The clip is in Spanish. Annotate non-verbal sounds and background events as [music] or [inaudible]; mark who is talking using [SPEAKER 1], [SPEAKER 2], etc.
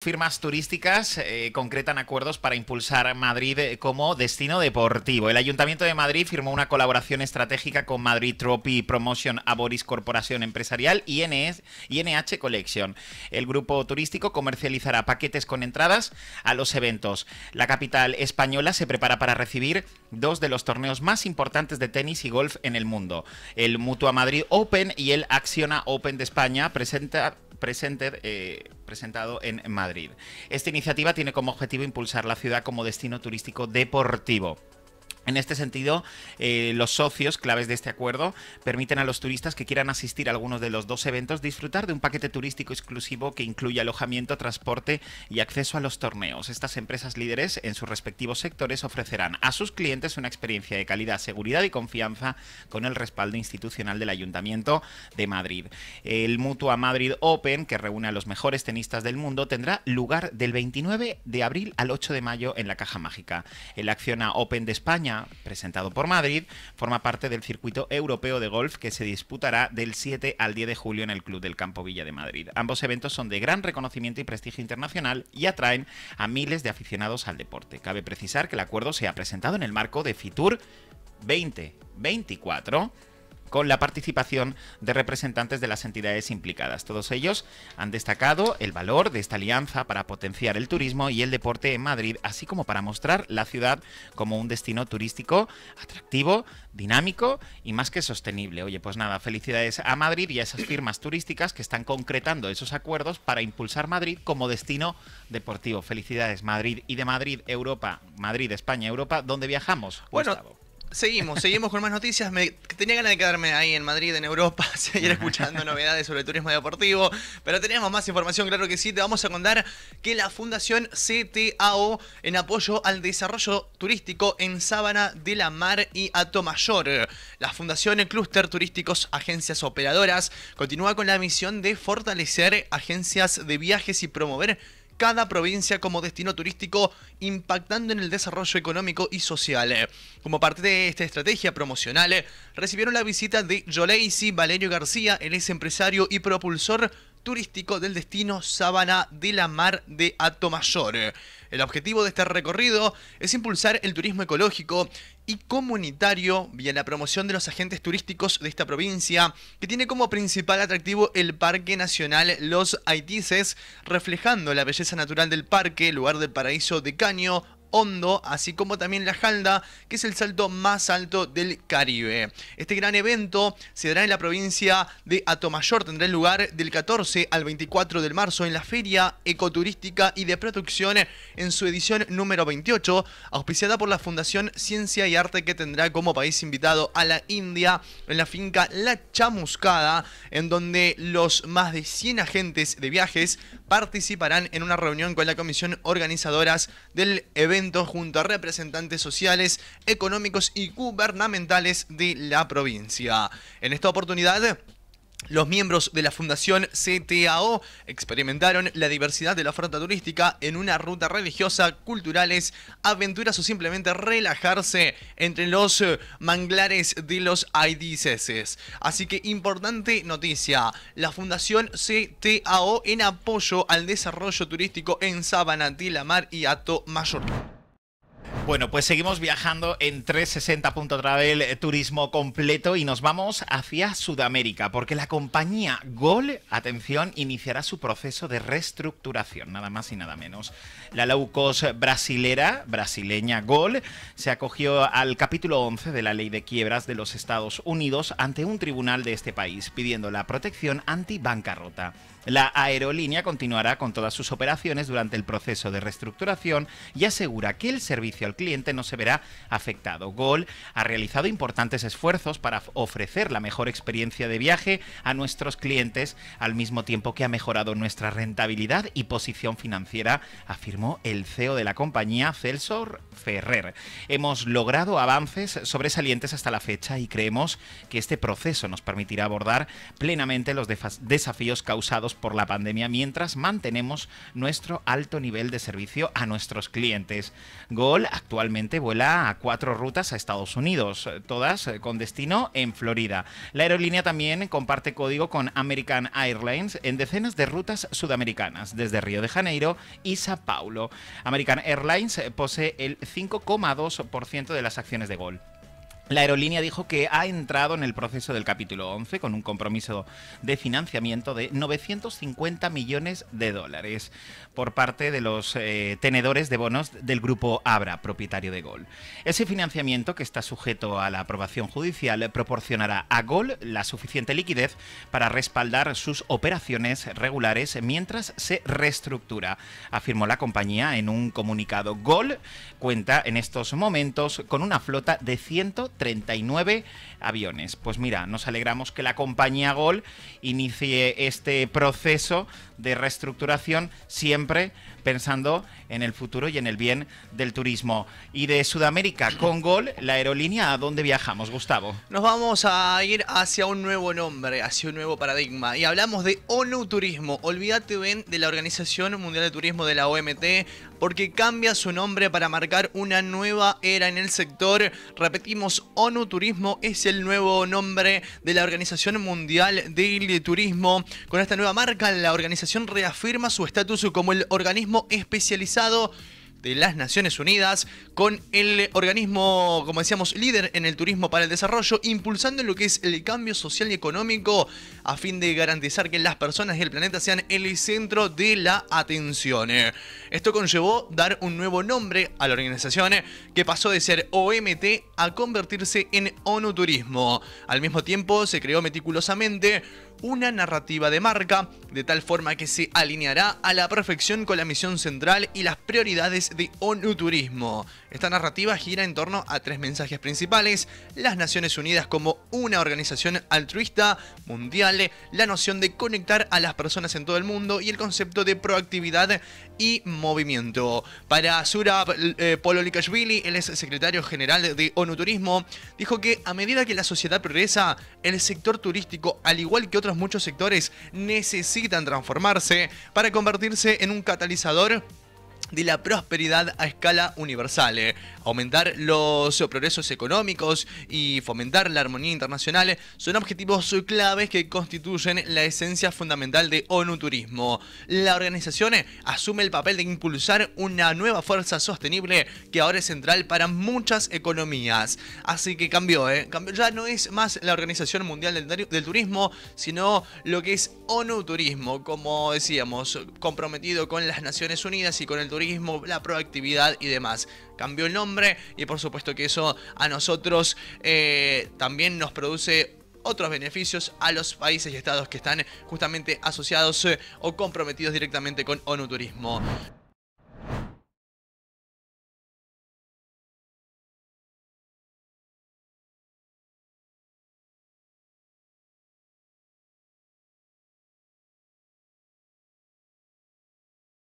[SPEAKER 1] Firmas turísticas eh, concretan acuerdos para impulsar Madrid eh, como destino deportivo. El Ayuntamiento de Madrid firmó una colaboración estratégica con Madrid Trophy Promotion Aboris Corporación Empresarial y NH e Collection. El grupo turístico comercializará paquetes con entradas a los eventos. La capital española se prepara para recibir dos de los torneos más importantes de tenis y golf en el mundo. El Mutua Madrid Open y el Acciona Open de España presenta, presented, eh, presentado en Madrid. Esta iniciativa tiene como objetivo impulsar la ciudad como destino turístico deportivo. En este sentido, eh, los socios claves de este acuerdo permiten a los turistas que quieran asistir a algunos de los dos eventos disfrutar de un paquete turístico exclusivo que incluye alojamiento, transporte y acceso a los torneos. Estas empresas líderes en sus respectivos sectores ofrecerán a sus clientes una experiencia de calidad, seguridad y confianza con el respaldo institucional del Ayuntamiento de Madrid. El Mutua Madrid Open, que reúne a los mejores tenistas del mundo, tendrá lugar del 29 de abril al 8 de mayo en la Caja Mágica. El Acciona Open de España presentado por Madrid, forma parte del circuito europeo de golf que se disputará del 7 al 10 de julio en el Club del Campo Villa de Madrid. Ambos eventos son de gran reconocimiento y prestigio internacional y atraen a miles de aficionados al deporte. Cabe precisar que el acuerdo se ha presentado en el marco de FITUR 2024 con la participación de representantes de las entidades implicadas. Todos ellos han destacado el valor de esta alianza para potenciar el turismo y el deporte en Madrid, así como para mostrar la ciudad como un destino turístico atractivo, dinámico y más que sostenible. Oye, pues nada, felicidades a Madrid y a esas firmas turísticas que están concretando esos acuerdos para impulsar Madrid como destino deportivo. Felicidades Madrid y de Madrid Europa, Madrid España Europa, donde viajamos.
[SPEAKER 2] Bueno, Seguimos, seguimos con más noticias. Me, tenía ganas de quedarme ahí en Madrid, en Europa, [laughs] seguir escuchando [laughs] novedades sobre turismo deportivo, pero tenemos más información, claro que sí. Te vamos a contar que la Fundación CTAO, en apoyo al desarrollo turístico en Sábana de la Mar y Atomayor, la Fundación Cluster Turísticos Agencias Operadoras, continúa con la misión de fortalecer agencias de viajes y promover cada provincia como destino turístico, impactando en el desarrollo económico y social. Como parte de esta estrategia promocional, recibieron la visita de Joleisi Valerio García, ...el ex empresario y propulsor turístico del destino Sabana de la Mar de Atomayor. El objetivo de este recorrido es impulsar el turismo ecológico y comunitario vía la promoción de los agentes turísticos de esta provincia, que tiene como principal atractivo el Parque Nacional Los Haitises, reflejando la belleza natural del parque, lugar del paraíso de Caño, hondo, así como también la Jalda, que es el salto más alto del Caribe. Este gran evento se dará en la provincia de Atomayor, tendrá lugar del 14 al 24 de marzo en la Feria Ecoturística y de Producción en su edición número 28, auspiciada por la Fundación Ciencia y Arte que tendrá como país invitado a la India en la finca La Chamuscada, en donde los más de 100 agentes de viajes participarán en una reunión con la comisión organizadoras del evento junto a representantes sociales, económicos y gubernamentales de la provincia. En esta oportunidad, los miembros de la Fundación CTAO experimentaron la diversidad de la oferta turística en una ruta religiosa, culturales, aventuras o simplemente relajarse entre los eh, manglares de los IDCS. Así que importante noticia, la Fundación CTAO en apoyo al desarrollo turístico
[SPEAKER 1] en Sabana, mar y Ato Mayor. Bueno, pues seguimos viajando en 360.travel eh, turismo completo y nos vamos hacia Sudamérica, porque la compañía Gol, atención, iniciará su proceso de reestructuración, nada más y nada menos. La laucos brasilera, brasileña Gol, se acogió al capítulo 11 de la Ley de Quiebras de los Estados Unidos ante un tribunal de este país, pidiendo la protección antibancarrota La aerolínea continuará con todas sus operaciones durante el proceso de reestructuración y asegura que el servicio al cliente no se verá afectado. Gol ha realizado importantes esfuerzos para ofrecer la mejor experiencia de viaje a nuestros clientes al mismo tiempo que ha mejorado nuestra rentabilidad y posición financiera, afirmó el CEO de la compañía, Celsor Ferrer. Hemos logrado avances sobresalientes hasta la fecha y creemos que este proceso nos permitirá abordar plenamente los desafíos causados por la pandemia mientras mantenemos nuestro alto nivel de servicio a nuestros clientes. Gol Actualmente vuela a cuatro rutas a Estados Unidos, eh, todas eh, con destino en Florida. La aerolínea también comparte código con American Airlines en decenas de rutas sudamericanas, desde Río de Janeiro y Sao Paulo. American Airlines eh, posee el 5,2% de las acciones de Gol. La aerolínea dijo que ha entrado en el proceso del capítulo 11 con un compromiso de financiamiento de 950 millones de dólares por parte de los eh, tenedores de bonos del grupo Abra, propietario de Gol. Ese financiamiento, que está sujeto a la aprobación judicial, proporcionará a Gol la suficiente liquidez para respaldar sus operaciones regulares mientras se reestructura, afirmó la compañía en un comunicado. Gol cuenta en estos momentos con una flota de 100 39 aviones. Pues mira, nos alegramos que la compañía Gol inicie este proceso de reestructuración siempre pensando en el futuro y en el bien del turismo. Y de Sudamérica con Gol, la aerolínea, ¿a dónde viajamos, Gustavo?
[SPEAKER 2] Nos vamos a ir hacia un nuevo nombre, hacia un nuevo paradigma. Y hablamos de ONU Turismo. Olvídate, Ben, de la Organización Mundial de Turismo de la OMT, porque cambia su nombre para marcar una nueva era en el sector. Repetimos, ONU Turismo es el nuevo nombre de la Organización Mundial de Turismo. Con esta nueva marca, la organización reafirma su estatus como el organismo especializado de las Naciones Unidas, con el organismo, como decíamos, líder en el turismo para el desarrollo, impulsando lo que es el cambio social y económico a fin de garantizar que las personas y el planeta sean el centro de la atención. Esto conllevó dar un nuevo nombre a la organización que pasó de ser OMT a convertirse en ONU Turismo. Al mismo tiempo se creó meticulosamente una narrativa de marca, de tal forma que se alineará a la perfección con la misión central y las prioridades de ONU Turismo. Esta narrativa gira en torno a tres mensajes principales, las Naciones Unidas como una organización altruista mundial, la noción de conectar a las personas en todo el mundo y el concepto de proactividad y movimiento. Para Surab eh, Polo Likashvili, el ex secretario general de ONU Turismo, dijo que a medida que la sociedad progresa, el sector turístico, al igual que otros muchos sectores, necesitan transformarse para convertirse en un catalizador de la prosperidad a escala universal, eh. aumentar los progresos económicos y fomentar la armonía internacional son objetivos claves que constituyen la esencia fundamental de ONU Turismo. La organización eh, asume el papel de impulsar una nueva fuerza sostenible que ahora es central para muchas economías. Así que cambió, eh. ya no es más la Organización Mundial del, Turismo, sino lo que es ONU Turismo, como decíamos, comprometido con las Naciones Unidas y con el turismo la proactividad y demás. Cambió el nombre y por supuesto que eso a nosotros eh, también nos produce otros beneficios a los países y estados que están justamente asociados eh, o comprometidos directamente con ONU Turismo.